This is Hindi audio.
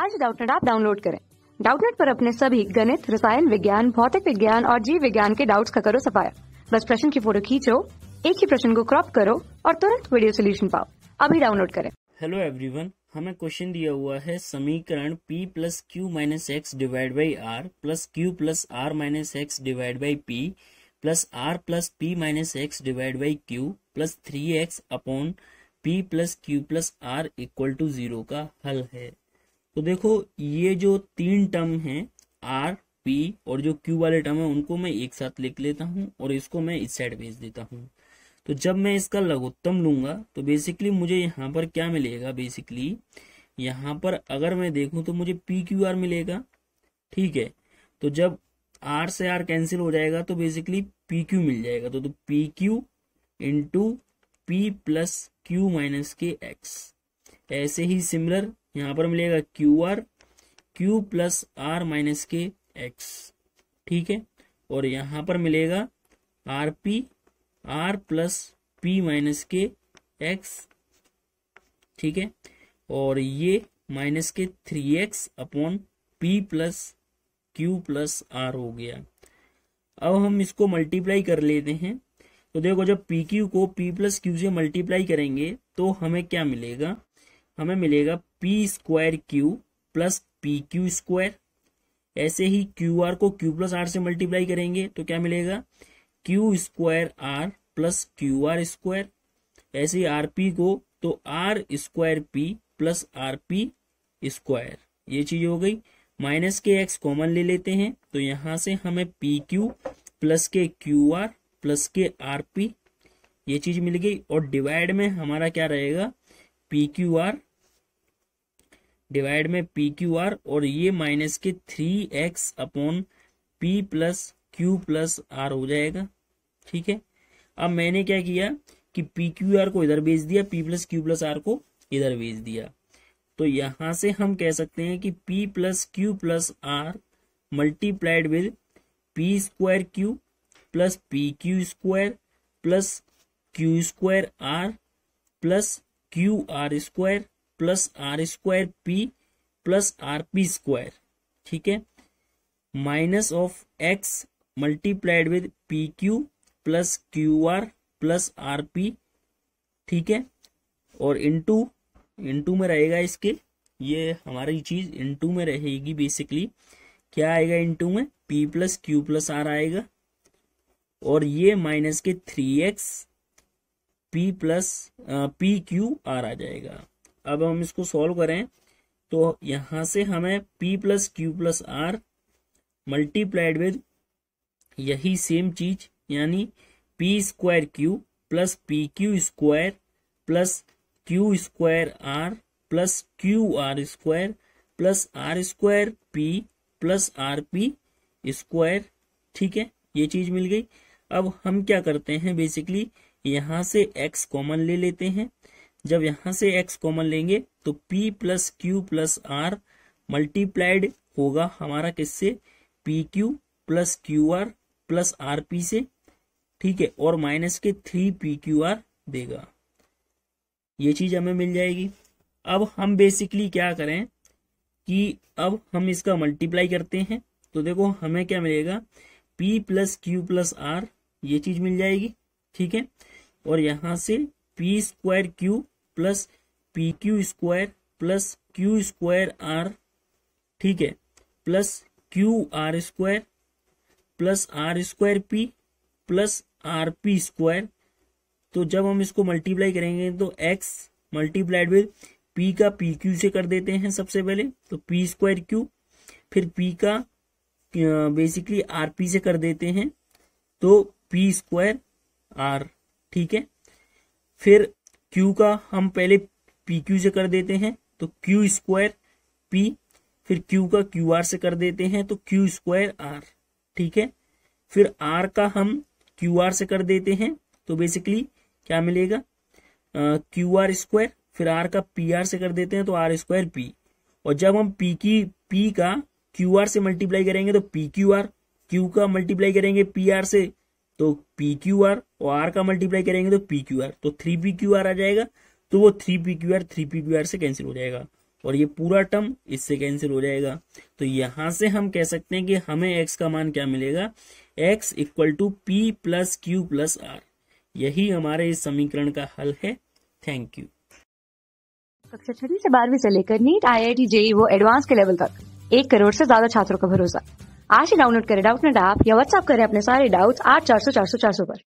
आज डाउटनेट आप डाउनलोड करें डाउटनेट पर अपने सभी गणित रसायन विज्ञान भौतिक विज्ञान और जीव विज्ञान के डाउट्स का करो सफाया बस प्रश्न की फोटो खींचो एक ही प्रश्न को क्रॉप करो और तुरंत वीडियो सोल्यूशन पाओ अभी डाउनलोड करें हेलो एवरीवन हमें क्वेश्चन दिया हुआ है समीकरण p plus Q minus X divide by R plus Q plus R minus X divide by P plus R plus P minus X divide by Q plus three X upon P plus Q plus R equal to zero का हल है तो देखो ये जो तीन टर्म हैं आर पी और जो क्यू वाले टर्म है उनको मैं एक साथ लिख लेता हूँ और इसको मैं इस साइड भेज देता हूँ तो जब मैं इसका लघुत्तम लूंगा तो बेसिकली मुझे यहाँ पर क्या मिलेगा बेसिकली यहाँ पर अगर मैं देखूँ तो मुझे पी क्यू आर मिलेगा ठीक है तो जब आर से आर कैंसिल हो जाएगा तो बेसिकली पी क्यू मिल जाएगा तो, तो P Q into P plus Q minus K X ऐसे ही सिमिलर यहाँ पर मिलेगा Q R Q plus R minus K X ठीक है और यहाँ पर मिलेगा R P R plus P minus K X ठीक है और ये माइनस के three X upon P plus Q plus R हो गया अब हम इसको मल्टीप्लाई कर लेते हैं तो देखो जब पी क्यू को पी प्लस क्यू से मल्टीप्लाई करेंगे तो हमें क्या मिलेगा हमें मिलेगा P square Q plus P Q square ऐसे ही क्यू आर को क्यू प्लस आर से मल्टीप्लाई करेंगे तो क्या मिलेगा Q square are plus Q R square ऐसे ही आर पी को तो R square P plus R P square ये चीज हो गई माइनस के एक्स कॉमन ले लेते हैं तो यहां से हमें P Q plus K Q are plus K R P ये चीज मिल गई और डिवाइड में हमारा क्या रहेगा पी क्यू आर डिवाइड में पी क्यू आर और ये माइनस के three X upon P plus Q plus R हो जाएगा ठीक है अब मैंने क्या किया कि पी क्यू आर को इधर भेज दिया P plus Q plus R को इधर भेज दिया तो यहां से हम कह सकते हैं कि p plus Q plus r multiplied with p square Q plus P Q square plus q square are plus Q R square plus r square P plus R P square ठीक है minus of x multiplied with p Q plus Q R plus are p ठीक है और इंटू इंटू में रहेगा इसके ये हमारी चीज इंटू में रहेगी बेसिकली क्या आएगा इंटू में p plus Q plus r आएगा और ये माइनस के three x p plus P Q r आ जाएगा अब हम इसको सॉल्व करें तो यहां से हमें p plus Q plus r multiplied with यही सेम चीज यानी p square Q plus P Q square plus q square are plus Q R square plus r square P plus R P square ठीक है ये चीज मिल गई अब हम क्या करते हैं बेसिकली यहां से x कॉमन ले लेते हैं जब यहां से x कॉमन लेंगे तो p plus Q plus r multiplied होगा हमारा किससे p Q plus Q R plus are p से ठीक है और माइनस के थ्री पी क्यू आर देगा ये चीज हमें मिल जाएगी अब हम बेसिकली क्या करें कि अब हम इसका मल्टीप्लाई करते हैं तो देखो हमें क्या मिलेगा p plus Q plus r ये चीज मिल जाएगी ठीक है और यहां से p square Q plus P Q square plus q square r ठीक है plus Q R square plus r square P plus R P square तो जब हम इसको मल्टीप्लाई करेंगे तो एक्स मल्टीप्लाइड विद पी का पी क्यू से कर देते हैं सबसे पहले तो पी स्क्वायर क्यू फिर पी का बेसिकली आर पी से कर देते हैं तो पी स्क्वायर आर ठीक है फिर क्यू का हम पहले पी क्यू से कर देते हैं तो क्यू स्क्वायर पी फिर क्यू का क्यू आर से कर देते हैं तो क्यू स्क्वायर आर ठीक है फिर आर का हम क्यू आर से कर देते हैं तो बेसिकली क्या मिलेगा क्यू आर स्क्वायर फिर आर का पी आर से कर देते हैं तो आर स्क्वायर पी और जब हम पी की पी का क्यू आर से मल्टीप्लाई करेंगे तो पी क्यू आर क्यू का मल्टीप्लाई करेंगे पी आर से तो पी क्यू आर और आर का मल्टीप्लाई करेंगे तो पी क्यू आर तो थ्री पी क्यू आर आ जाएगा तो वो three p Q r three p Q r से कैंसिल हो जाएगा और ये पूरा टर्म इससे कैंसिल हो जाएगा तो यहां से हम कह सकते हैं कि हमें एक्स का मान क्या मिलेगा x equal to p plus Q plus r यही हमारे इस समीकरण का हल है थैंक यू कक्षा छठी से बारहवीं से लेकर नीट आई आई टी जे वो एडवांस के लेवल तक एक करोड़ से ज्यादा छात्रों का भरोसा आज ही डाउनलोड करें डाउट नेट ऐप या व्हाट्सएप करें अपने सारे डाउट्स आठ चार सौ चार सौ चार सौ पर